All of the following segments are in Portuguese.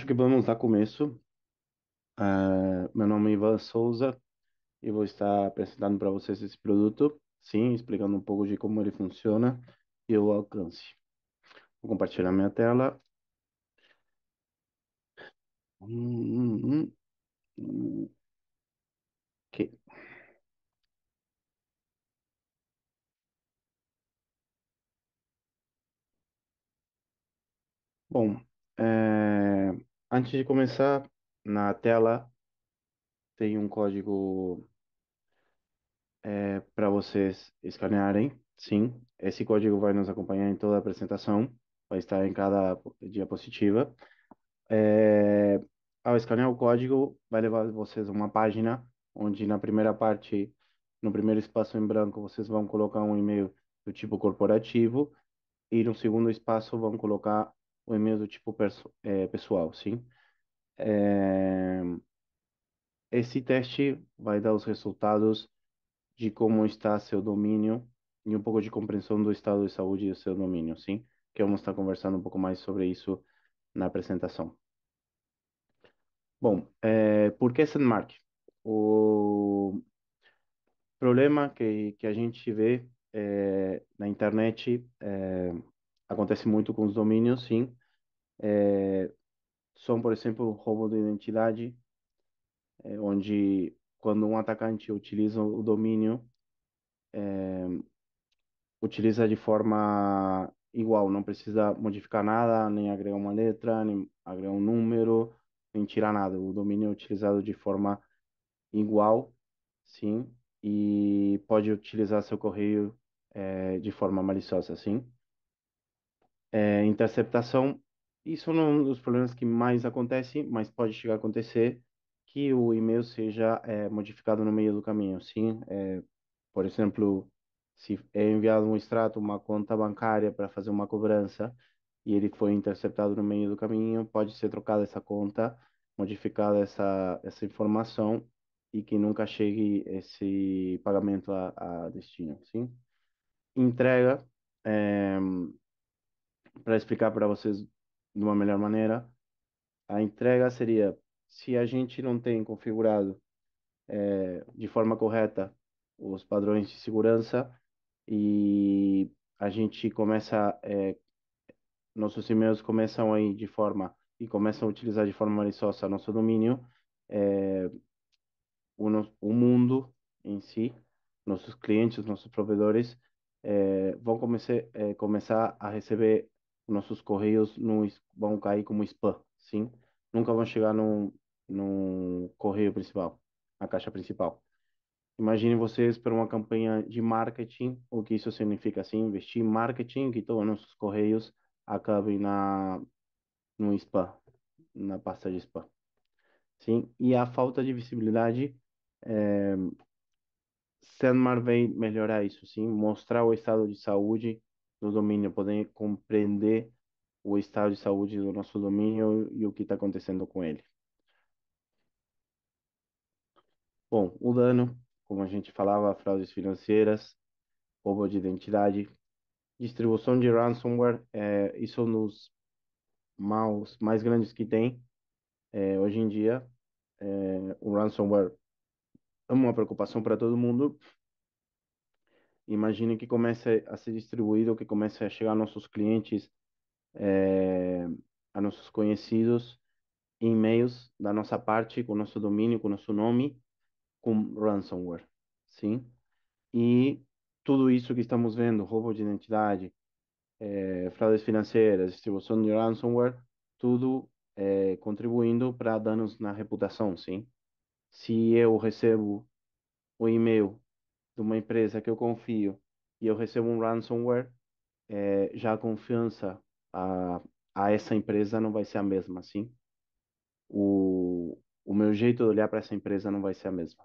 acho que vamos dar começo. Uh, meu nome é Ivan Souza e vou estar apresentando para vocês esse produto, sim, explicando um pouco de como ele funciona e o alcance. Vou compartilhar minha tela. Okay. Bom, é... Antes de começar, na tela tem um código é, eh, para vocês escanearem. Sim, esse código vai nos acompanhar em toda a apresentação, vai estar em cada diapositiva. É, ao escanear o código, vai levar vocês a uma página onde na primeira parte, no primeiro espaço em branco, vocês vão colocar um e-mail do tipo corporativo e no segundo espaço vão colocar o e-mail do tipo é, pessoal, sim. É... Esse teste vai dar os resultados de como está seu domínio e um pouco de compreensão do estado de saúde do seu domínio, sim? Que vamos estar conversando um pouco mais sobre isso na apresentação. Bom, é, por que Sandmark? O problema que, que a gente vê é, na internet é, acontece muito com os domínios, sim. É, são, por exemplo, roubo de identidade, é, onde quando um atacante utiliza o domínio, é, utiliza de forma igual, não precisa modificar nada, nem agregar uma letra, nem agregar um número, nem tirar nada. O domínio é utilizado de forma igual, sim, e pode utilizar seu correio é, de forma maliciosa, sim. É, interceptação, isso não é um dos problemas que mais acontece, mas pode chegar a acontecer que o e-mail seja é, modificado no meio do caminho. Sim, é, por exemplo, se é enviado um extrato, uma conta bancária para fazer uma cobrança e ele foi interceptado no meio do caminho, pode ser trocada essa conta, modificada essa, essa informação e que nunca chegue esse pagamento a, a destino. Sim, entrega. É, para explicar para vocês de uma melhor maneira, a entrega seria: se a gente não tem configurado é, de forma correta os padrões de segurança e a gente começa, é, nossos e-mails começam aí de forma e começam a utilizar de forma maliciosa nosso domínio, é, o, o mundo em si, nossos clientes, nossos provedores, é, vão começar é, começar a receber nossos correios não vão cair como spam, sim? Nunca vão chegar no no correio principal, na caixa principal. Imagine vocês para uma campanha de marketing, o que isso significa, assim, investir em marketing, que todos nossos correios acabem na, no spam, na pasta de spam. Sim, e a falta de visibilidade, é, eh, Sandmar vem melhorar isso, sim, mostrar o estado de saúde do domínio, poder compreender o estado de saúde do nosso domínio e o que está acontecendo com ele. Bom, o dano, como a gente falava, fraudes financeiras, roubo de identidade, distribuição de ransomware, é, isso nos maus mais grandes que tem é, hoje em dia. É, o ransomware é uma preocupação para todo mundo, imagine que comece a ser distribuído, que comece a chegar a nossos clientes, é, a nossos conhecidos, e-mails da nossa parte, com nosso domínio, com nosso nome, com ransomware, sim? E tudo isso que estamos vendo, roubo de identidade, é, fraudes financeiras, distribuição de ransomware, tudo é, contribuindo para danos na reputação, sim? Se eu recebo o e-mail de uma empresa que eu confio e eu recebo um ransomware, é, já a confiança a, a essa empresa não vai ser a mesma, assim. O, o meu jeito de olhar para essa empresa não vai ser a mesma.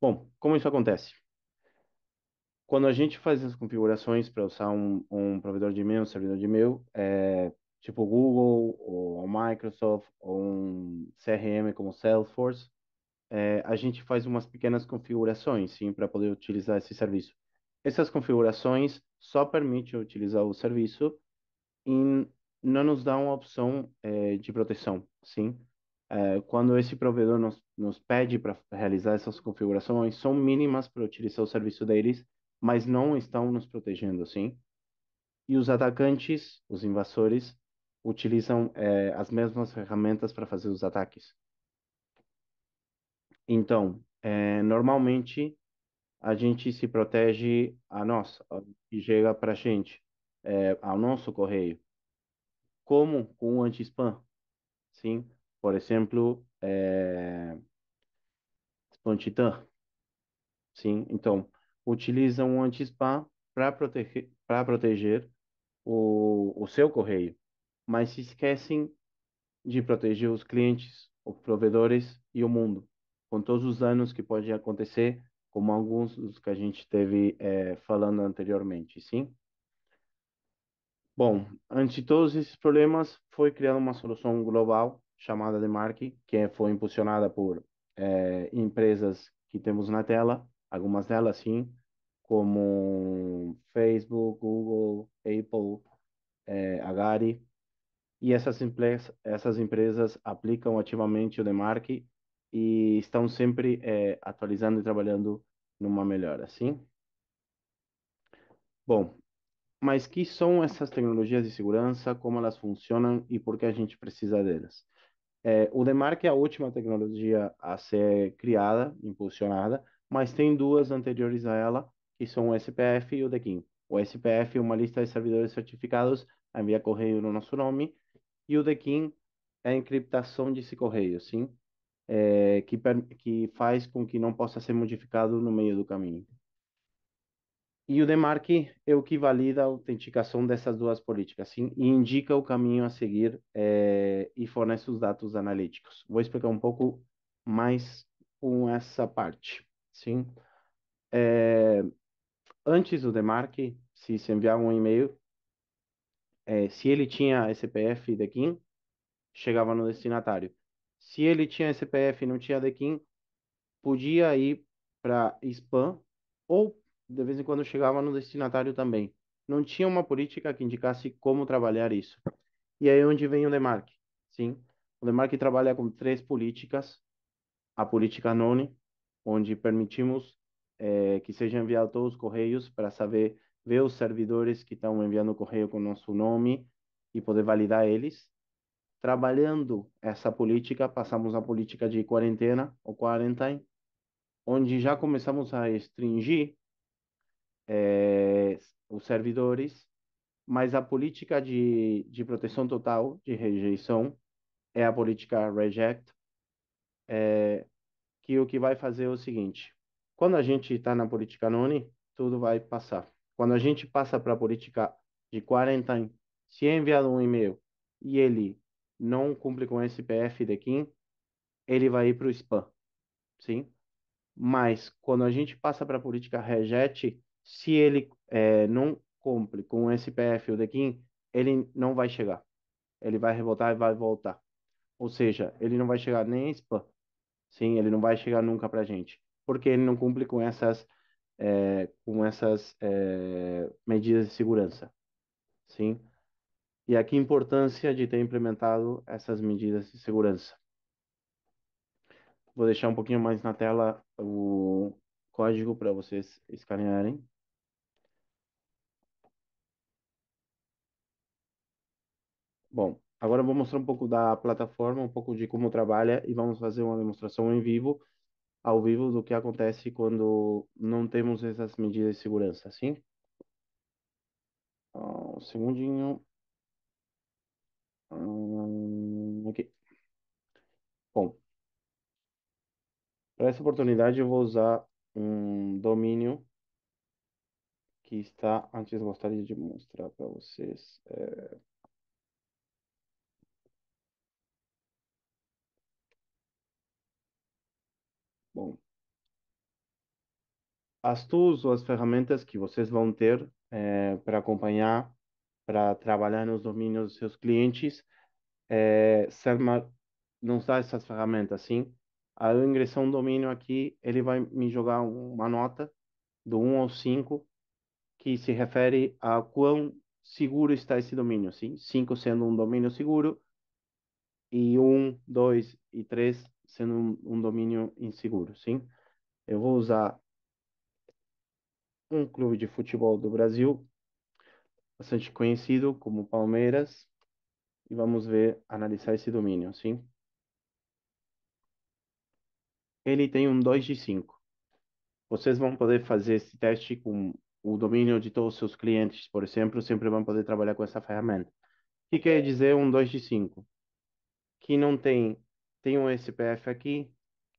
Bom, como isso acontece? Quando a gente faz as configurações para usar um, um provedor de e-mail, um servidor de e-mail, é, tipo Google, ou Microsoft, ou um CRM como Salesforce, é, a gente faz umas pequenas configurações, sim, para poder utilizar esse serviço. Essas configurações só permitem utilizar o serviço e não nos dá uma opção é, de proteção, sim. É, quando esse provedor nos, nos pede para realizar essas configurações, são mínimas para utilizar o serviço deles, mas não estão nos protegendo, sim. E os atacantes, os invasores, utilizam as mesmas ferramentas para fazer os ataques. Então, é, normalmente a gente se protege a nossa, que chega para a gente, é, ao nosso correio. Como com o anti-spam. Sim, por exemplo, é, spam titã. Sim, então, utiliza um anti-spam para proteger, proteger o, o seu correio, mas se esquecem de proteger os clientes, os provedores e o mundo com todos os anos que pode acontecer, como alguns dos que a gente teve é, falando anteriormente, sim? Bom, ante todos esses problemas, foi criada uma solução global chamada de Mark, que é, foi impulsionada por é, empresas que temos na tela, algumas delas sim, como Facebook, Google, Apple, é, Agari, e essas, essas empresas aplicam ativamente o DEMARC e estão sempre é, atualizando e trabalhando numa melhora, sim? Bom, mas que são essas tecnologias de segurança, como elas funcionam e por que a gente precisa delas? É, o DEMARC é a última tecnologia a ser criada, impulsionada, mas tem duas anteriores a ela, que são o SPF e o DECIM. O SPF é uma lista de servidores certificados, envia correio no nosso nome, e o DECIM é a encriptação desse correio, sim? é, que, que faz com que não possa ser modificado no meio do caminho. E o DEMARC é o que valida a autenticação dessas duas políticas sim, e indica o caminho a seguir é, e fornece os dados analíticos. Vou explicar um pouco mais com essa parte. Sim. É, antes do DEMARC, se se enviar um e-mail, é, se ele tinha SPF de Kim, chegava no destinatário. Se ele tinha CPF e não tinha Dequim, podia ir para spam ou de vez em quando chegava no destinatário também. Não tinha uma política que indicasse como trabalhar isso. E aí é onde vem o Demarque? Sim, o Demarque trabalha com três políticas. A política None, onde permitimos é, que seja enviado todos os correios para saber ver os servidores que estão enviando o correio com nosso nome e poder validar eles trabalhando essa política, passamos a política de quarentena, ou quarentena, onde já começamos a restringir é, os servidores, mas a política de, de proteção total, de rejeição, é a política reject, é, eh, que o que vai fazer é o seguinte: quando a gente está na política noni, tudo vai passar. Quando a gente passa para a política de quarentena, se é enviado um e-mail e ele não cumpre com esse o daqui, ele vai ir para o spam, sim? Mas quando a gente passa para a política reject, se ele é, não cumpre com o SPF, o daqui, ele não vai chegar. Ele vai revoltar e vai voltar. Ou seja, ele não vai chegar nem em spam, sim? Ele não vai chegar nunca para a gente, porque ele não cumpre com essas, é, com essas é, medidas de segurança, sim? e aqui a importância de ter implementado essas medidas de segurança. Vou deixar um pouquinho mais na tela o código para vocês escanearem. Bom, agora eu vou mostrar um pouco da plataforma, um pouco de como trabalha e vamos fazer uma demonstração em vivo, ao vivo, do que acontece quando não temos essas medidas de segurança, sim? Um segundinho. Hum, ok. Bom, para essa oportunidade eu vou usar um domínio que está. Antes eu gostaria de mostrar para vocês. É... Bom, as tools ou as ferramentas que vocês vão ter é, para acompanhar para trabalhar nos domínios dos seus clientes, é, eh, Selma não usar essas ferramentas, sim. Aí eu ingressar um domínio aqui, ele vai me jogar uma nota do 1 ao 5, que se refere a quão seguro está esse domínio, sim. 5 sendo um domínio seguro, e 1, 2 e 3 sendo um, um domínio inseguro, sim. Eu vou usar um clube de futebol do Brasil bastante conhecido como Palmeiras e vamos ver, analisar esse domínio, sim? Ele tem um 2 de 5. Vocês vão poder fazer esse teste com o domínio de todos os seus clientes, por exemplo, sempre vão poder trabalhar com essa ferramenta. O que quer dizer um 2 de 5? Que não tem, tem um SPF aqui,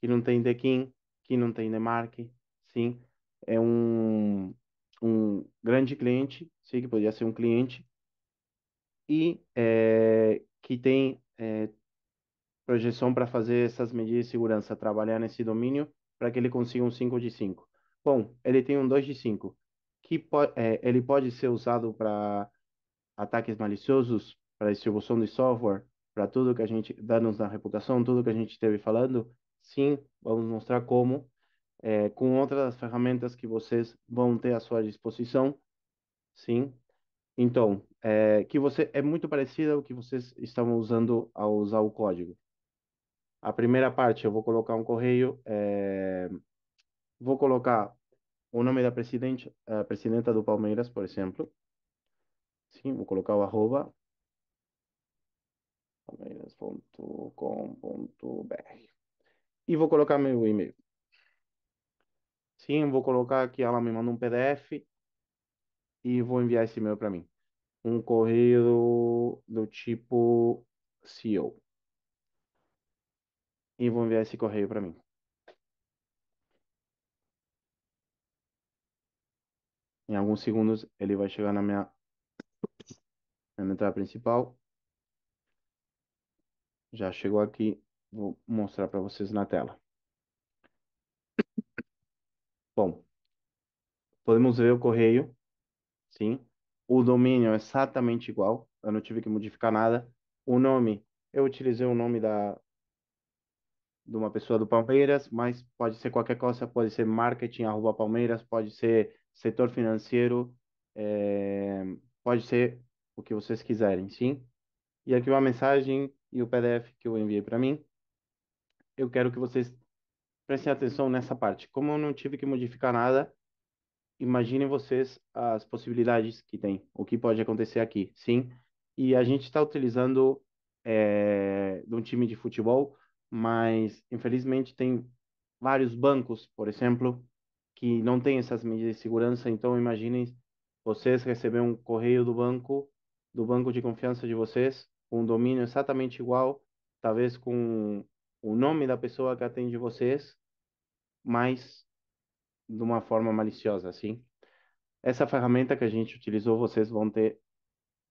que não tem Dequim, que não tem Demarque, sim? É um, um grande cliente, sei que poderia ser um cliente, e é, que tem é, projeção para fazer essas medidas de segurança, trabalhar nesse domínio para que ele consiga um 5 de 5. Bom, ele tem um 2 de 5, que po é, ele pode ser usado para ataques maliciosos, para distribuição de software, para tudo que a gente, danos na reputação, tudo que a gente esteve falando. Sim, vamos mostrar como é, com outras ferramentas que vocês vão ter à sua disposição, sim. Então, é, que você é muito parecido ao que vocês estavam usando ao usar o código. A primeira parte, eu vou colocar um correio, é, vou colocar o nome da presidente, a presidenta do Palmeiras, por exemplo. Sim, vou colocar o arroba palmeiras.com.br e vou colocar meu e-mail certinho, vou colocar aqui, ela me manda um PDF e vou enviar esse e-mail para mim. Um correio do tipo CEO. E vou enviar esse correio para mim. Em alguns segundos ele vai chegar na minha, na minha entrada principal. Já chegou aqui, vou mostrar para vocês na tela. podemos ver o correio, sim. O domínio é exatamente igual, eu não tive que modificar nada. O nome, eu utilizei o nome da de uma pessoa do Palmeiras, mas pode ser qualquer coisa, pode ser marketing arroba Palmeiras, pode ser setor financeiro, é, pode ser o que vocês quiserem, sim. E aqui uma mensagem e o PDF que eu enviei para mim. Eu quero que vocês prestem atenção nessa parte. Como eu não tive que modificar nada, imaginem vocês as possibilidades que tem, o que pode acontecer aqui, sim. E a gente está utilizando é, de um time de futebol, mas infelizmente tem vários bancos, por exemplo, que não tem essas medidas de segurança. Então imaginem vocês receber um correio do banco, do banco de confiança de vocês, um domínio exatamente igual, talvez com o nome da pessoa que atende vocês, mas de uma forma maliciosa, assim. Essa ferramenta que a gente utilizou, vocês vão ter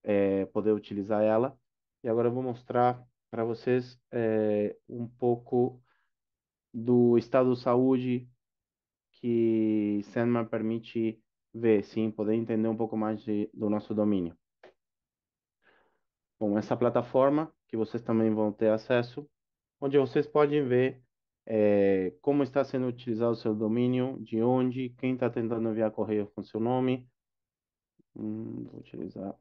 é, poder utilizar ela. E agora eu vou mostrar para vocês é, um pouco do estado de saúde que Sandman permite ver, sim, poder entender um pouco mais de, do nosso domínio. Bom, essa plataforma que vocês também vão ter acesso, onde vocês podem ver é, como está sendo utilizado o seu domínio, de onde, quem está tentando enviar correio com seu nome. Hum, vou utilizar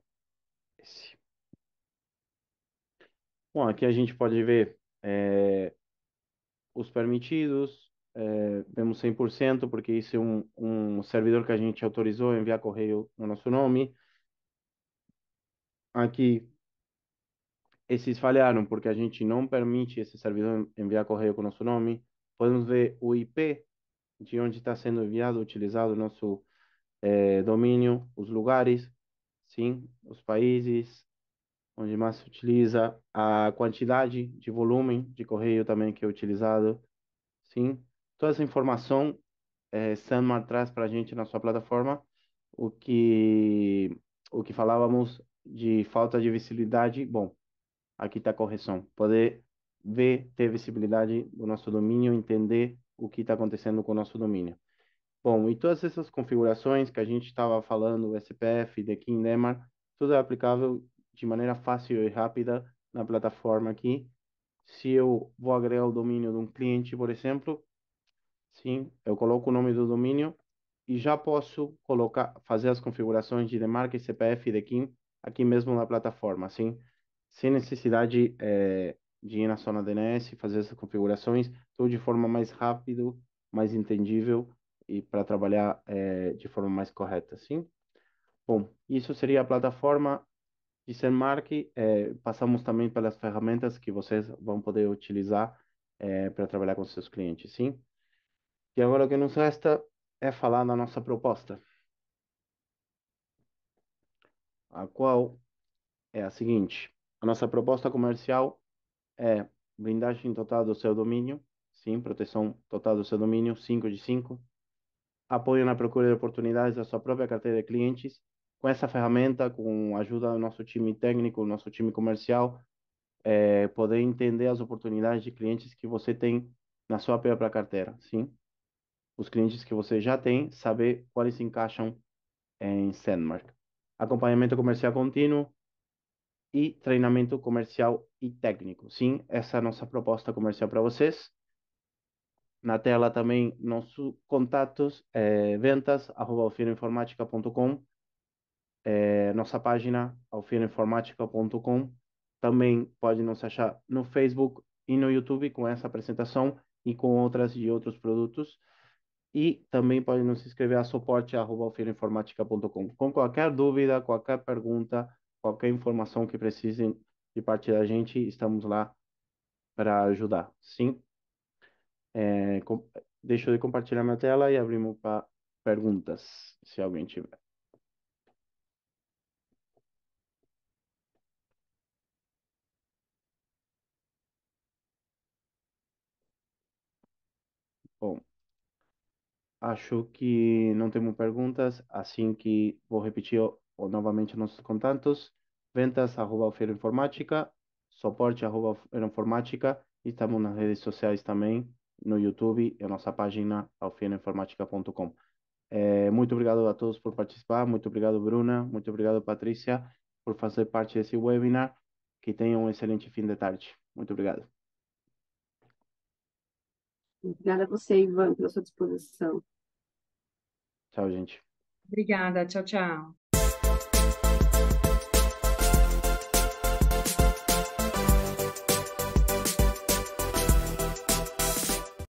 esse. Bom, aqui a gente pode ver é, os permitidos, é, vemos 100%, porque isso é um, um servidor que a gente autorizou enviar correio no nosso nome. Aqui esses falharam porque a gente não permite esse servidor enviar correio com nosso nome. Podemos ver o IP de onde está sendo enviado, utilizado o nosso eh, domínio, os lugares, sim, os países, onde mais se utiliza, a quantidade de volume de correio também que é utilizado, sim. Toda essa informação é, eh, Sandmar traz para a gente na sua plataforma, o que, o que falávamos de falta de visibilidade, bom, aqui está a correção. Poder ver, ter visibilidade do nosso domínio, entender o que está acontecendo com o nosso domínio. Bom, e todas essas configurações que a gente estava falando, SPF, Dekin, Demar, tudo é aplicável de maneira fácil e rápida na plataforma aqui. Se eu vou agregar o domínio de um cliente, por exemplo, sim, eu coloco o nome do domínio e já posso colocar, fazer as configurações de demarca e CPF e Dekin aqui mesmo na plataforma, sim sem necessidade é, de ir na zona DNS, fazer essas configurações, tudo de forma mais rápido, mais entendível e para trabalhar é, de forma mais correta, sim? Bom, isso seria a plataforma de Sermark. É, eh, passamos também pelas ferramentas que vocês vão poder utilizar é, para trabalhar com seus clientes, sim? E agora o que nos resta é falar da nossa proposta, a qual é a seguinte. A nossa proposta comercial é blindagem total do seu domínio, sim, proteção total do seu domínio, 5 de 5. Apoio na procura de oportunidades da sua própria carteira de clientes. Com essa ferramenta, com a ajuda do nosso time técnico, nosso time comercial, é, poder entender as oportunidades de clientes que você tem na sua própria carteira, sim. Os clientes que você já tem, saber quais se encaixam eh, em Sandmark. Acompanhamento comercial contínuo, e treinamento comercial e técnico. Sim, essa é a nossa proposta comercial para vocês. Na tela também nossos contatos, é, ventas, arroba alfinoinformática.com, é, eh, nossa página, alfinoinformática.com. Também pode nos achar no Facebook e no YouTube com essa apresentação e com outras de outros produtos. E também pode nos escrever a suporte, arroba alfinoinformática.com. Com qualquer dúvida, qualquer pergunta, qualquer informação que precisem de parte da gente, estamos lá para ajudar. Sim. É, com... Deixa eu compartilhar minha tela e abrimos para perguntas, se alguém tiver. Bom, acho que não temos perguntas, assim que vou repetir ou novamente nossos contatos, ventas arroba Informática, suporte arroba Informática, e estamos nas redes sociais também, no YouTube e a nossa página alfeirainformática.com. É, muito obrigado a todos por participar, muito obrigado Bruna, muito obrigado Patrícia por fazer parte desse webinar. Que tenham um excelente fim de tarde. Muito obrigado. Obrigada a você, Ivan, pela sua disposição. Tchau, gente. Obrigada. Tchau, tchau.